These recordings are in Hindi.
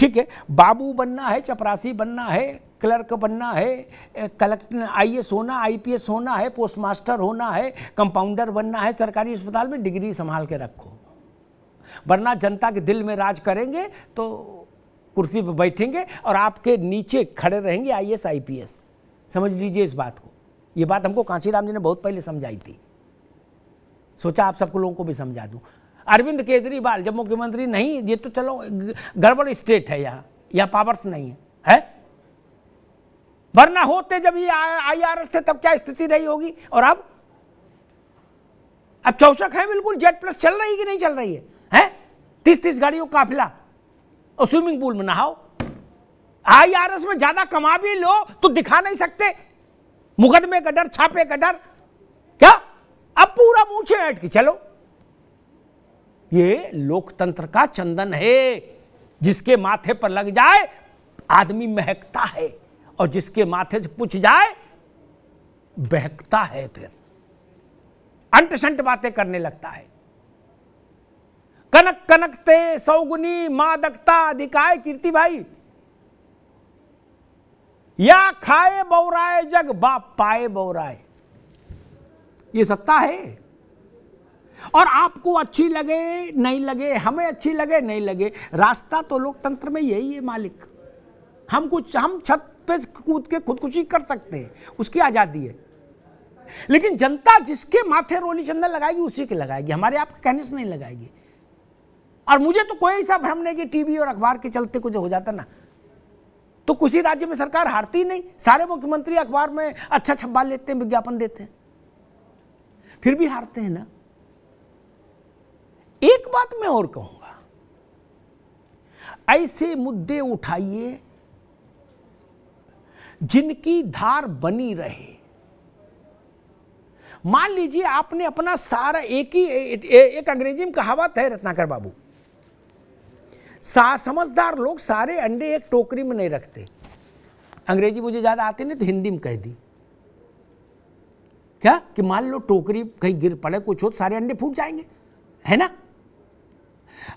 ठीक है बाबू बनना है चपरासी बनना है क्लर्क बनना है कलेक्टर आई एस होना आई पी एस होना है पोस्ट मास्टर होना है कंपाउंडर बनना है सरकारी अस्पताल में डिग्री संभाल के रखो वरना जनता के दिल में राज करेंगे तो कुर्सी पर बैठेंगे और आपके नीचे खड़े रहेंगे I S I P S समझ लीजिए इस बात को ये बात हमको कांशीराम जी ने बहुत पहले समझाई थी सोचा आप सबको लोगों को भी समझा दूँ अरविंद केजरीवाल जब मुख्यमंत्री नहीं ये तो चलो गड़बड़ स्टेट है यहाँ यहाँ पावर्स नहीं है है वरना होते जब ये आई आर एस थे तब क्या स्थिति रही होगी और अब अब चौचक है बिल्कुल जेट प्लस चल रही कि नहीं चल रही है हैं तीस तीस गाड़ियों काफिला और स्विमिंग पूल में नहाओ आईआरएस में ज्यादा कमा भी लो तो दिखा नहीं सकते मुकदमे का डर छापे का डर क्या अब पूरा मूछे हट के चलो ये लोकतंत्र का चंदन है जिसके माथे पर लग जाए आदमी महकता है और जिसके माथे से पूछ जाए बहकता है फिर शंट बातें करने लगता है कनक कनकते सौगुनी मादकता अधिकाय कीर्ति भाई या खाए बौराए जग बाप पाए बौराए ये सत्ता है और आपको अच्छी लगे नहीं लगे हमें अच्छी लगे नहीं लगे रास्ता तो लोकतंत्र में यही है मालिक हम कुछ हम छत पे कूद के खुदकुशी कर सकते हैं उसकी आज़ादी है लेकिन जनता जिसके माथे रोली चंदन लगाएगी उसी के लगाएगी हमारे आपके कहने से नहीं लगाएगी और मुझे तो कोई ऐसा भ्रम नहीं कि टीवी और अखबार के चलते कुछ हो जाता ना तो किसी राज्य में सरकार हारती ही नहीं सारे मुख्यमंत्री अखबार में अच्छा छप्पा लेते हैं विज्ञापन देते हैं फिर भी हारते हैं ना एक बात मैं और कहूंगा ऐसे मुद्दे उठाइए जिनकी धार बनी रहे मान लीजिए आपने अपना सारा एक ही ए, ए, एक अंग्रेजी में कहावत है रत्नाकर बाबू समझदार लोग सारे अंडे एक टोकरी में नहीं रखते अंग्रेजी मुझे ज़्यादा आती नहीं तो हिंदी में कह दी क्या कि मान लो टोकरी कहीं गिर पड़े कुछ हो तो सारे अंडे फूट जाएंगे है ना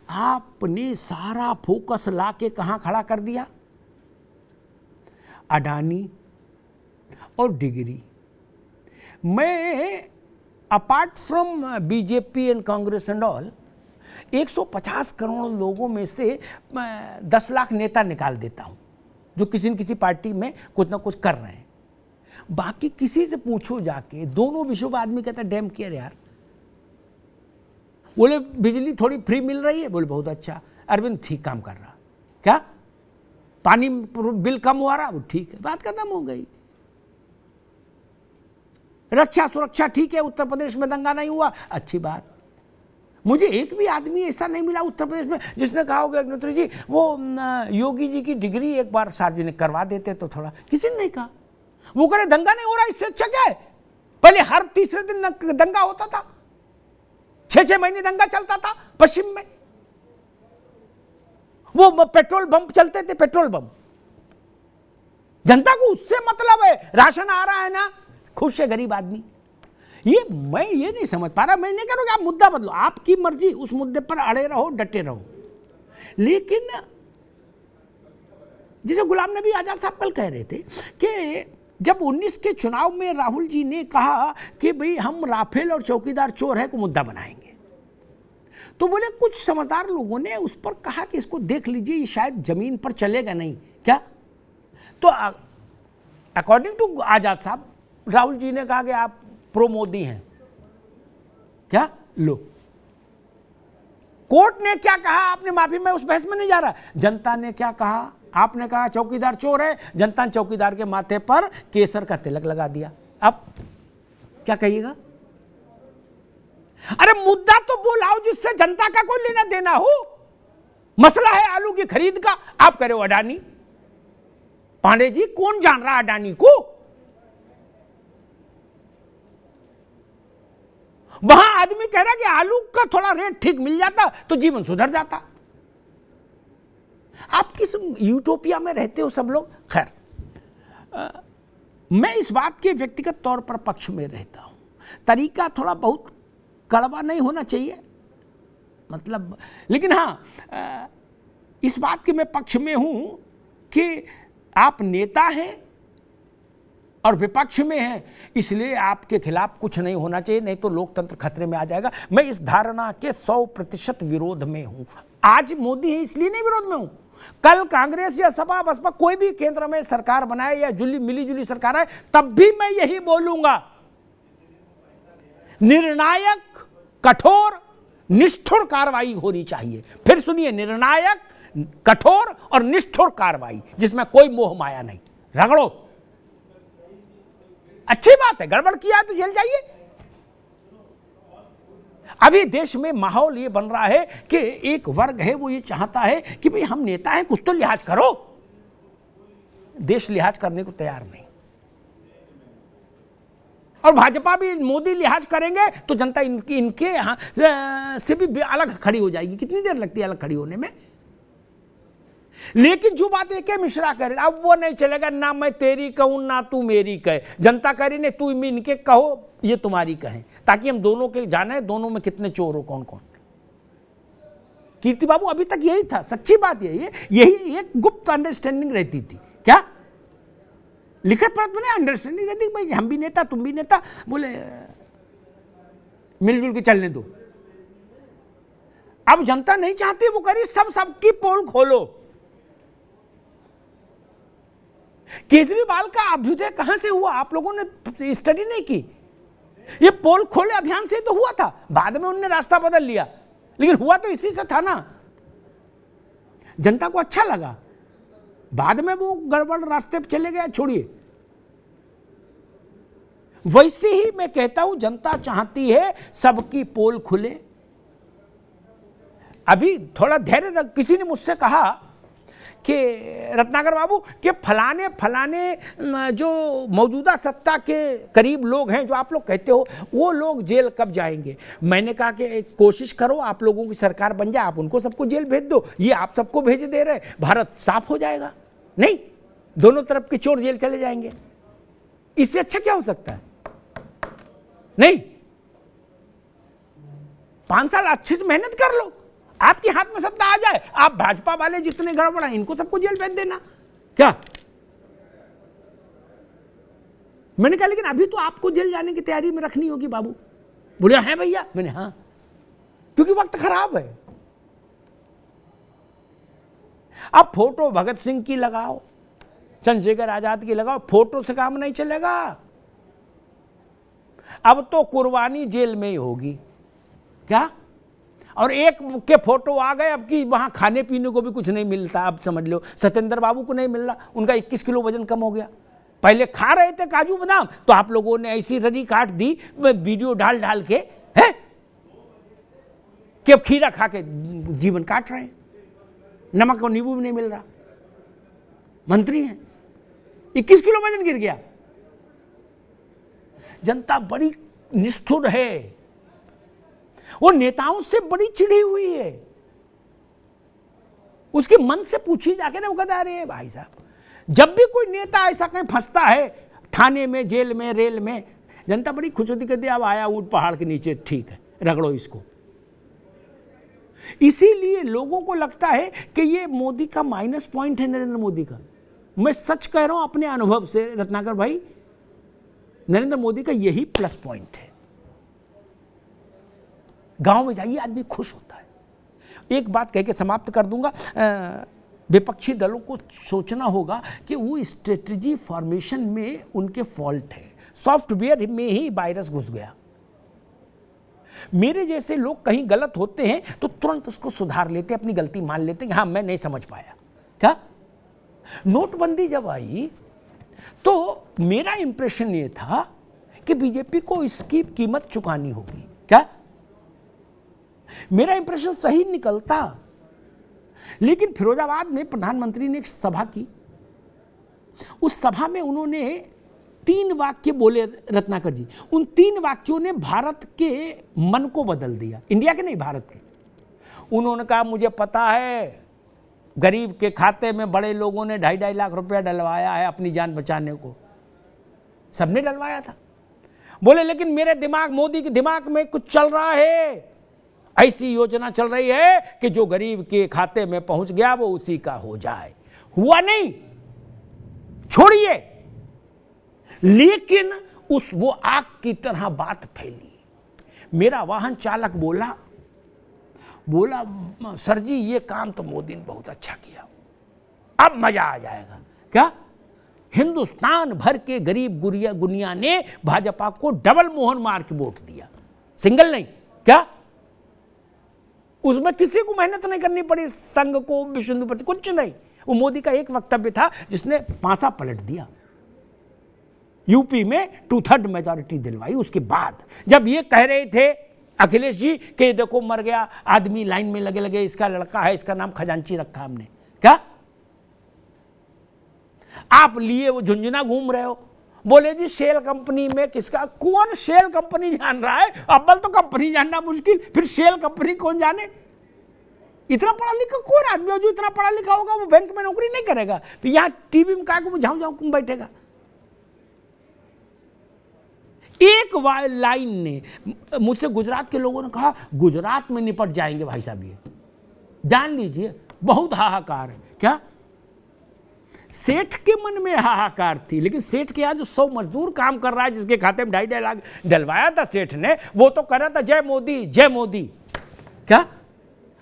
आपने सारा फोकस ला के कहां खड़ा कर दिया अडानी और डिग्री मैं apart from BJP and Congress and all 150 crore लोगों में से 10 लाख नेता निकाल देता हूं जो किसी न किसी पार्टी में कुछ ना कुछ कर रहे हैं बाकी किसी से पूछो जाके दोनों विश्व आदमी कहता है डैम केयर यार बोले बिजली थोड़ी फ्री मिल रही है बोले बहुत अच्छा अरविंद ठीक काम कर रहा क्या पानी बिल कम हो रहा वो ठीक है बात खत्म हो गई रक्षा सुरक्षा ठीक है उत्तर प्रदेश में दंगा नहीं हुआ अच्छी बात मुझे एक भी आदमी ऐसा नहीं मिला उत्तर प्रदेश में जिसने कहा होगा अग्नोत्री जी वो योगी जी की डिग्री एक बार सार्वजनिक करवा देते तो थोड़ा किसी ने नहीं कहा वो कह रहे दंगा नहीं हो रहा इससे अच्छा क्या है पहले हर तीसरे दिन दंगा होता था छह छह महीने दंगा चलता था पश्चिम में वो पेट्रोल बम चलते थे पेट्रोल बम जनता को उससे मतलब है राशन आ रहा है ना खुश है गरीब आदमी ये मैं ये नहीं समझ पा रहा मैं नहीं कह रहा आप मुद्दा बदलो आपकी मर्जी उस मुद्दे पर अड़े रहो डटे रहो लेकिन जिसे गुलाम नबी आजाद साहब कल कह रहे थे कि जब 19 के चुनाव में राहुल जी ने कहा कि भाई हम राफेल और चौकीदार चोर है को मुद्दा बनाएंगे तो बोले कुछ समझदार लोगों ने उस पर कहा कि इसको देख लीजिए ये शायद जमीन पर चलेगा नहीं क्या तो अकॉर्डिंग टू आजाद साहब राहुल जी ने कहा कि आप प्रो मोदी हैं क्या लो कोर्ट ने क्या कहा आपने माफी में उस बहस में नहीं जा रहा जनता ने क्या कहा आपने कहा चौकीदार चोर है जनता ने चौकीदार के माथे पर केसर का तिलक लगा दिया अब क्या कहिएगा अरे मुद्दा तो बोलाओ जिससे जनता का कोई लेना देना हो मसला है आलू की खरीद का आप करे हो अडानी पांडे जी कौन जान रहा अडानी को वहां आदमी कह रहा कि आलू का थोड़ा रेट ठीक मिल जाता तो जीवन सुधर जाता आप किस यूटोपिया में रहते हो सब लोग खैर मैं इस बात के व्यक्तिगत तौर पर पक्ष में रहता हूँ तरीका थोड़ा बहुत कड़वा नहीं होना चाहिए मतलब लेकिन हाँ इस बात के मैं पक्ष में हूँ कि आप नेता हैं और विपक्ष में हैं इसलिए आपके खिलाफ कुछ नहीं होना चाहिए नहीं तो लोकतंत्र खतरे में आ जाएगा मैं इस धारणा के सौ प्रतिशत विरोध में हूँ आज मोदी है इसलिए नहीं विरोध में हूँ कल कांग्रेस या सपा बसपा कोई भी केंद्र में सरकार बनाए या जुली मिली जुली सरकार आए तब भी मैं यही बोलूंगा निर्णायक कठोर निष्ठुर कार्रवाई होनी चाहिए फिर सुनिए निर्णायक कठोर और निष्ठुर कार्रवाई जिसमें कोई मोह माया नहीं रगड़ो अच्छी बात है गड़बड़ किया तो जेल जाइए अभी देश में माहौल ये बन रहा है कि एक वर्ग है वो ये चाहता है कि भाई हम नेता हैं कुछ तो लिहाज करो देश लिहाज करने को तैयार नहीं और भाजपा भी मोदी लिहाज करेंगे तो जनता इनकी इनके यहां से भी अलग खड़ी हो जाएगी कितनी देर लगती है अलग खड़ी होने में लेकिन जो बात एक मिश्रा करे अब वो नहीं चलेगा ना मैं तेरी कहूँ ना तू मेरी कहे जनता कह रही नहीं तू इनके कहो ये तुम्हारी कहें ताकि हम दोनों के जाने दोनों में कितने चोर हो कौन कौन कीर्ति बाबू अभी तक यही था सच्ची बात यही है यही एक गुप्त अंडरस्टैंडिंग रहती थी क्या लिखत पढ़त में अंडरस्टैंडिंग रहती भाई हम भी नेता तुम भी नेता बोले मिलजुल के चलने दो अब जनता नहीं चाहती वो करी सब सबकी पोल खोलो केजरीवाल का अभ्युदय कहां से हुआ आप लोगों ने स्टडी नहीं की ये पोल खोले अभियान से तो हुआ था बाद में उनने रास्ता बदल लिया लेकिन हुआ तो इसी से था ना जनता को अच्छा लगा बाद में वो गड़बड़ रास्ते पर चले गया छोड़िए वैसे ही मैं कहता हूं जनता चाहती है सबकी पोल खुले अभी थोड़ा धैर्य किसी ने मुझसे कहा कि रत्नाकर बाबू के फलाने फलाने जो मौजूदा सत्ता के करीब लोग हैं जो आप लोग कहते हो वो लोग जेल कब जाएंगे मैंने कहा कि कोशिश करो आप लोगों की सरकार बन जाए आप उनको सबको जेल भेज दो ये आप सबको भेज दे रहे भारत साफ हो जाएगा नहीं दोनों तरफ के चोर जेल चले जाएंगे इससे अच्छा क्या हो सकता है नहीं पांच साल अच्छे से मेहनत कर लो आपके हाथ में सत्ता आ जाए आप भाजपा वाले जितने गड़बड़ा इनको सबको जेल भेज देना क्या मैंने कहा लेकिन अभी तो आपको जेल जाने की तैयारी में रखनी होगी बाबू बोलिया है हाँ भैया मैंने हाँ क्योंकि वक्त खराब है अब फोटो भगत सिंह की लगाओ चंद्रशेखर आजाद की लगाओ फोटो से काम नहीं चलेगा अब तो कुर्बानी जेल में ही होगी क्या और एक के फोटो आ गए अब कि वहाँ खाने पीने को भी कुछ नहीं मिलता अब समझ लो सत्येंद्र बाबू को नहीं मिल रहा उनका 21 किलो वजन कम हो गया पहले खा रहे थे काजू बादाम तो आप लोगों ने ऐसी रनी काट दी वीडियो डाल डाल के है कि अब खीरा खा के जीवन काट रहे हैं नमक और नींबू भी नहीं मिल रहा मंत्री हैं इक्कीस किलो वजन गिर गया जनता बड़ी निष्ठुर है वो नेताओं से बड़ी चिढ़ी हुई है उसके मन से पूछी जाके ना वो कहता अरे भाई साहब जब भी कोई नेता ऐसा कहीं फंसता है थाने में जेल में रेल में जनता बड़ी खुश होती कहती अब आया ऊट पहाड़ के नीचे ठीक है रगड़ो इसको इसीलिए लोगों को लगता है कि ये मोदी का माइनस पॉइंट है नरेंद्र मोदी का मैं सच कह रहा हूं अपने अनुभव से रत्नाकर भाई नरेंद्र मोदी का यही प्लस पॉइंट है गांव में जाइए आदमी खुश होता है एक बात कह के समाप्त कर दूंगा विपक्षी दलों को सोचना होगा कि वो स्ट्रेटजी फॉर्मेशन में उनके फॉल्ट है सॉफ्टवेयर में ही वायरस घुस गया मेरे जैसे लोग कहीं गलत होते हैं तो तुरंत उसको सुधार लेते अपनी गलती मान लेते हैं हाँ मैं नहीं समझ पाया क्या नोटबंदी जब आई तो मेरा इंप्रेशन ये था कि बीजेपी को इसकी कीमत चुकानी होगी क्या मेरा इंप्रेशन सही निकलता लेकिन फिरोजाबाद में प्रधानमंत्री ने एक सभा की उस सभा में उन्होंने तीन वाक्य बोले रत्नाकर जी उन तीन वाक्यों ने भारत के मन को बदल दिया इंडिया के नहीं भारत के उन्होंने कहा मुझे पता है गरीब के खाते में बड़े लोगों ने ढाई ढाई लाख रुपया डलवाया है अपनी जान बचाने को सबने डलवाया था बोले लेकिन मेरे दिमाग मोदी के दिमाग में कुछ चल रहा है ऐसी योजना चल रही है कि जो गरीब के खाते में पहुंच गया वो उसी का हो जाए हुआ नहीं छोड़िए लेकिन उस वो आग की तरह बात फैली मेरा वाहन चालक बोला बोला सर जी ये काम तो मोदी ने बहुत अच्छा किया अब मजा आ जाएगा क्या हिंदुस्तान भर के गरीब गुरिया गुनिया ने भाजपा को डबल मोहन मार के वोट दिया सिंगल नहीं क्या उसमें किसी को मेहनत नहीं करनी पड़ी संघ को विश्व हिंदू परिषद कुछ नहीं वो मोदी का एक वक्तव्य था जिसने पासा पलट दिया यूपी में टू थर्ड मेजोरिटी दिलवाई उसके बाद जब ये कह रहे थे अखिलेश जी के देखो मर गया आदमी लाइन में लगे लगे इसका लड़का है इसका नाम खजांची रखा हमने क्या आप लिए वो झुंझुना घूम रहे हो बोले जी सेल कंपनी में किसका कौन सेल कंपनी जान रहा है अब्बल तो कंपनी जानना मुश्किल फिर सेल कंपनी कौन जाने इतना पढ़ा लिखा कौन आदमी हो जो इतना पढ़ा लिखा होगा वो बैंक में नौकरी नहीं करेगा फिर यहां टीवी में कहा कि जाऊं झाऊ बैठेगा एक लाइन ने मुझसे गुजरात के लोगों ने कहा गुजरात में निपट जाएंगे भाई साहब ये जान लीजिए बहुत हाहाकार है क्या सेठ के मन में हाहाकार थी लेकिन सेठ के यहाँ जो सौ मजदूर काम कर रहा है जिसके खाते में ढाई ढाई लाख डलवाया था सेठ ने वो तो कर रहा था जय मोदी जय मोदी क्या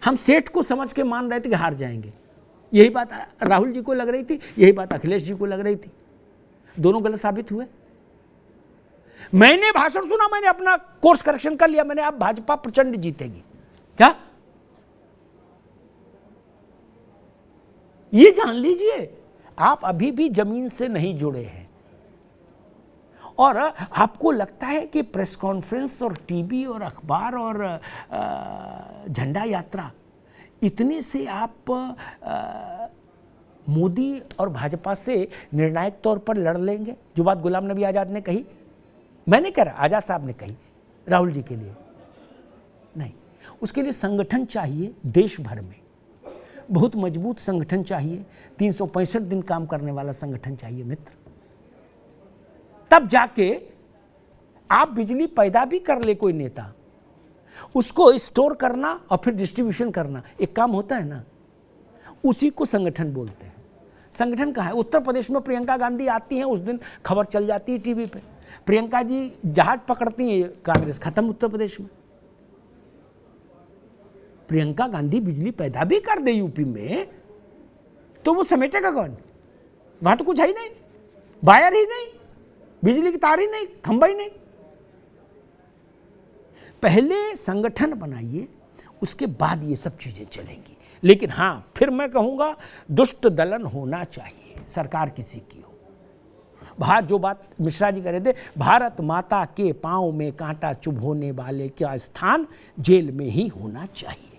हम सेठ को समझ के मान रहे थे कि हार जाएंगे यही बात राहुल जी को लग रही थी यही बात अखिलेश जी को लग रही थी दोनों गलत साबित हुए मैंने भाषण सुना मैंने अपना कोर्स करेक्शन कर लिया मैंने आप भाजपा प्रचंड जीतेगी क्या ये जान लीजिए आप अभी भी जमीन से नहीं जुड़े हैं और आपको लगता है कि प्रेस कॉन्फ्रेंस और टीवी और अखबार और झंडा यात्रा इतने से आप मोदी और भाजपा से निर्णायक तौर पर लड़ लेंगे जो बात गुलाम नबी आज़ाद ने कही मैंने कह रहा आज़ाद साहब ने कही राहुल जी के लिए नहीं उसके लिए संगठन चाहिए देश भर में बहुत मजबूत संगठन चाहिए तीन दिन काम करने वाला संगठन चाहिए मित्र तब जाके आप बिजली पैदा भी कर ले कोई नेता उसको स्टोर करना और फिर डिस्ट्रीब्यूशन करना एक काम होता है ना उसी को संगठन बोलते हैं संगठन कहाँ है उत्तर प्रदेश में प्रियंका गांधी आती हैं उस दिन खबर चल जाती है टीवी पे प्रियंका जी जहाज पकड़ती हैं कांग्रेस खत्म उत्तर प्रदेश में प्रियंका गांधी बिजली पैदा भी कर दे यूपी में तो वो समेटेगा कौन वहां तो कुछ है ही नहीं वायर ही नहीं बिजली की तार ही नहीं खंबा ही नहीं पहले संगठन बनाइए उसके बाद ये सब चीज़ें चलेंगी लेकिन हाँ फिर मैं कहूँगा दुष्ट दलन होना चाहिए सरकार किसी की हो भारत जो बात मिश्रा जी कह रहे थे भारत माता के पांव में कांटा चुभ होने वाले का स्थान जेल में ही होना चाहिए